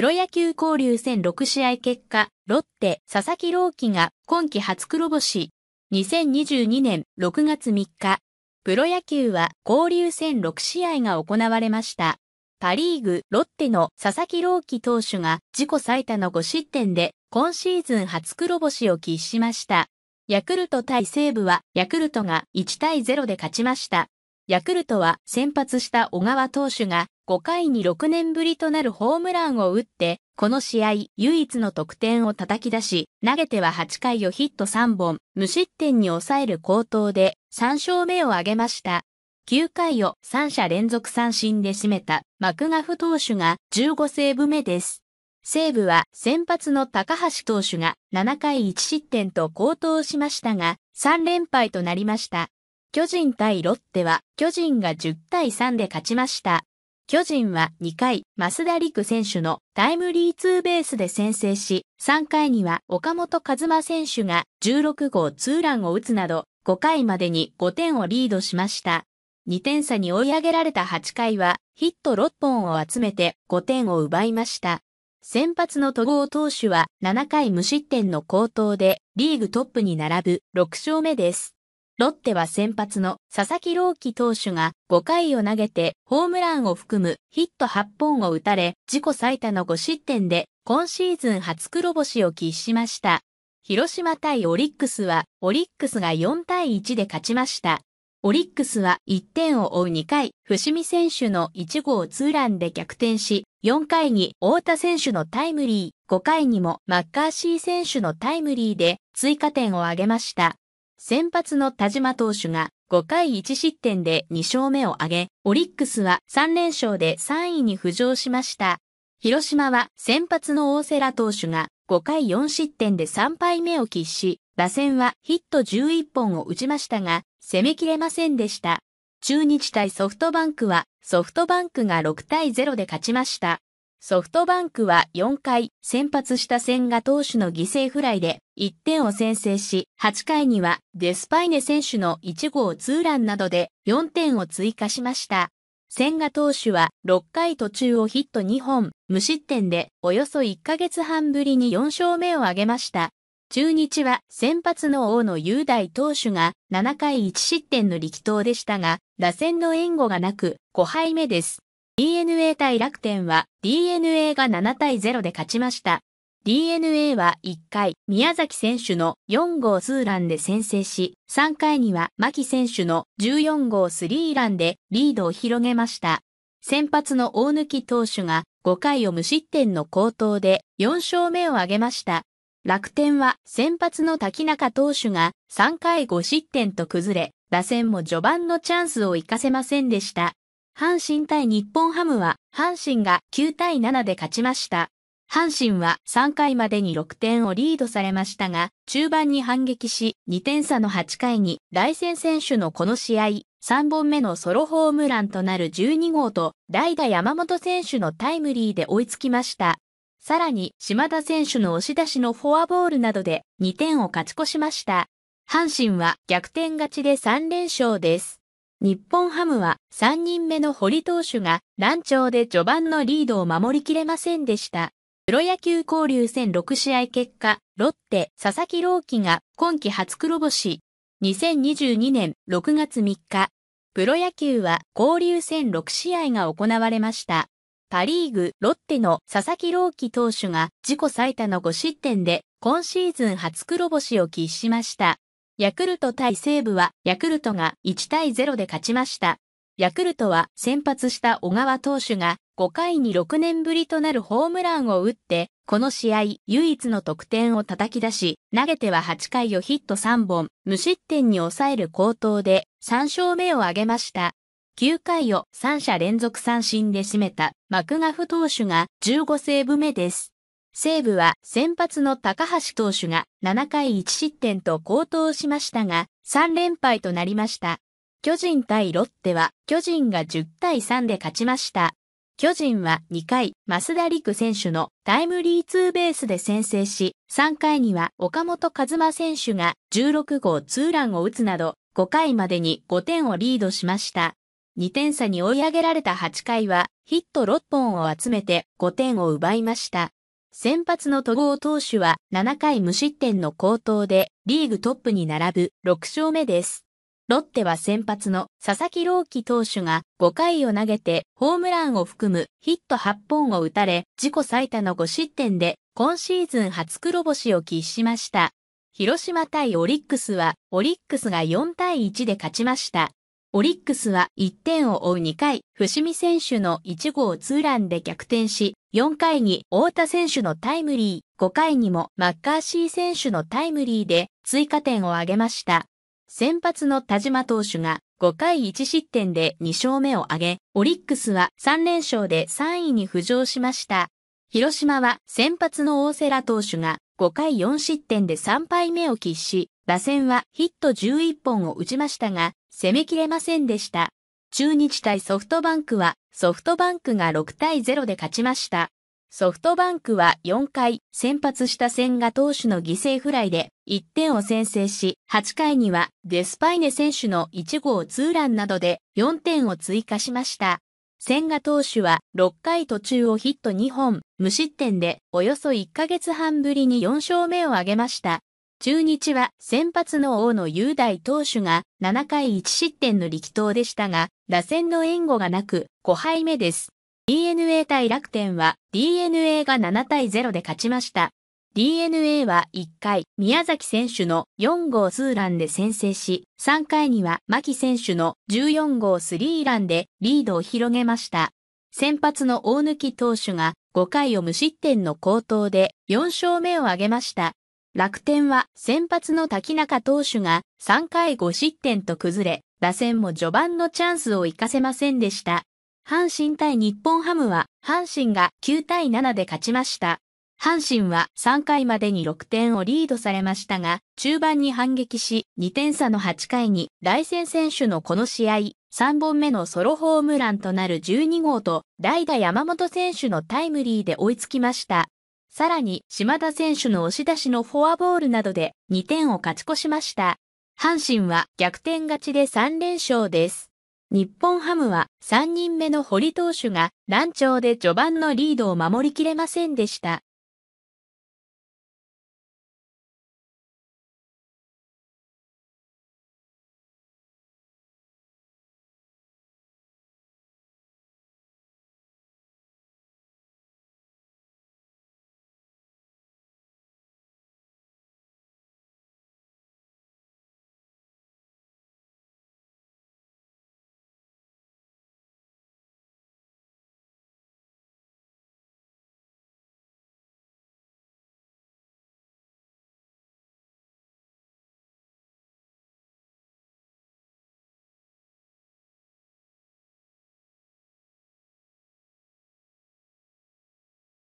プロ野球交流戦6試合結果、ロッテ、佐々木朗希が今季初黒星。2022年6月3日、プロ野球は交流戦6試合が行われました。パリーグ、ロッテの佐々木朗希投手が自己最多の5失点で今シーズン初黒星を喫しました。ヤクルト対西武はヤクルトが1対0で勝ちました。ヤクルトは先発した小川投手が5回に6年ぶりとなるホームランを打って、この試合唯一の得点を叩き出し、投げては8回をヒット3本、無失点に抑える高投で3勝目を挙げました。9回を3者連続三振で締めたマクガフ投手が15セーブ目です。西武は先発の高橋投手が7回1失点と高投しましたが、3連敗となりました。巨人対ロッテは巨人が10対3で勝ちました。巨人は2回、増田陸選手のタイムリーツーベースで先制し、3回には岡本和真選手が16号ツーランを打つなど、5回までに5点をリードしました。2点差に追い上げられた8回は、ヒット6本を集めて5点を奪いました。先発の戸郷投手は7回無失点の好投で、リーグトップに並ぶ6勝目です。ロッテは先発の佐々木朗希投手が5回を投げてホームランを含むヒット8本を打たれ自己最多の5失点で今シーズン初黒星を喫しました。広島対オリックスはオリックスが4対1で勝ちました。オリックスは1点を追う2回、伏見選手の1号ツーランで逆転し、4回に太田選手のタイムリー、5回にもマッカーシー選手のタイムリーで追加点を挙げました。先発の田島投手が5回1失点で2勝目を挙げ、オリックスは3連勝で3位に浮上しました。広島は先発の大瀬良投手が5回4失点で3敗目を喫し、打線はヒット11本を打ちましたが、攻めきれませんでした。中日対ソフトバンクはソフトバンクが6対0で勝ちました。ソフトバンクは4回先発した千賀投手の犠牲フライで1点を先制し、8回にはデスパイネ選手の1号ツーランなどで4点を追加しました。千賀投手は6回途中をヒット2本、無失点でおよそ1ヶ月半ぶりに4勝目を挙げました。中日は先発の大野雄大投手が7回1失点の力投でしたが、打線の援護がなく5敗目です。DNA 対楽天は DNA が7対0で勝ちました。DNA は1回、宮崎選手の4号ツーランで先制し、3回には牧選手の14号スリーランでリードを広げました。先発の大貫投手が5回を無失点の好投で4勝目を挙げました。楽天は先発の滝中投手が3回5失点と崩れ、打線も序盤のチャンスを活かせませんでした。阪神対日本ハムは、阪神が9対7で勝ちました。阪神は3回までに6点をリードされましたが、中盤に反撃し、2点差の8回に、大戦選手のこの試合、3本目のソロホームランとなる12号と、代打山本選手のタイムリーで追いつきました。さらに、島田選手の押し出しのフォアボールなどで、2点を勝ち越しました。阪神は逆転勝ちで3連勝です。日本ハムは3人目の堀投手が乱調で序盤のリードを守りきれませんでした。プロ野球交流戦6試合結果、ロッテ佐々木朗希が今季初黒星。2022年6月3日、プロ野球は交流戦6試合が行われました。パリーグ、ロッテの佐々木朗希投手が自己最多の5失点で今シーズン初黒星を喫しました。ヤクルト対西武は、ヤクルトが1対0で勝ちました。ヤクルトは先発した小川投手が5回に6年ぶりとなるホームランを打って、この試合唯一の得点を叩き出し、投げては8回をヒット3本、無失点に抑える高投で3勝目を挙げました。9回を3者連続三振で締めたマクガフ投手が15セーブ目です。西武は先発の高橋投手が7回1失点と高騰しましたが、3連敗となりました。巨人対ロッテは巨人が10対3で勝ちました。巨人は2回、増田陸選手のタイムリーツーベースで先制し、3回には岡本和真選手が16号ツーランを打つなど、5回までに5点をリードしました。2点差に追い上げられた8回は、ヒット6本を集めて5点を奪いました。先発の戸郷投手は7回無失点の高騰でリーグトップに並ぶ6勝目です。ロッテは先発の佐々木朗希投手が5回を投げてホームランを含むヒット8本を打たれ自己最多の5失点で今シーズン初黒星を喫しました。広島対オリックスはオリックスが4対1で勝ちました。オリックスは1点を追う2回、伏見選手の1号ツーランで逆転し、4回に太田選手のタイムリー、5回にもマッカーシー選手のタイムリーで追加点を挙げました。先発の田島投手が5回1失点で2勝目を挙げ、オリックスは3連勝で3位に浮上しました。広島は先発の大瀬良投手が5回4失点で3敗目を喫し、打線はヒット11本を打ちましたが、攻めきれませんでした。中日対ソフトバンクは、ソフトバンクが6対0で勝ちました。ソフトバンクは4回先発した千賀投手の犠牲フライで1点を先制し、8回にはデスパイネ選手の1号ツーランなどで4点を追加しました。千賀投手は6回途中をヒット2本、無失点でおよそ1ヶ月半ぶりに4勝目を挙げました。中日は先発の大野雄大投手が7回1失点の力投でしたが、打線の援護がなく5敗目です。DNA 対楽天は DNA が7対0で勝ちました。DNA は1回宮崎選手の4号ツーランで先制し、3回には牧選手の14号スリーランでリードを広げました。先発の大抜き投手が5回を無失点の好投で4勝目を挙げました。楽天は先発の滝中投手が3回5失点と崩れ、打線も序盤のチャンスを活かせませんでした。阪神対日本ハムは阪神が9対7で勝ちました。阪神は3回までに6点をリードされましたが、中盤に反撃し、2点差の8回に、大戦選手のこの試合、3本目のソロホームランとなる12号と、代打山本選手のタイムリーで追いつきました。さらに島田選手の押し出しのフォアボールなどで2点を勝ち越しました。阪神は逆転勝ちで3連勝です。日本ハムは3人目の堀投手が乱調で序盤のリードを守りきれませんでした。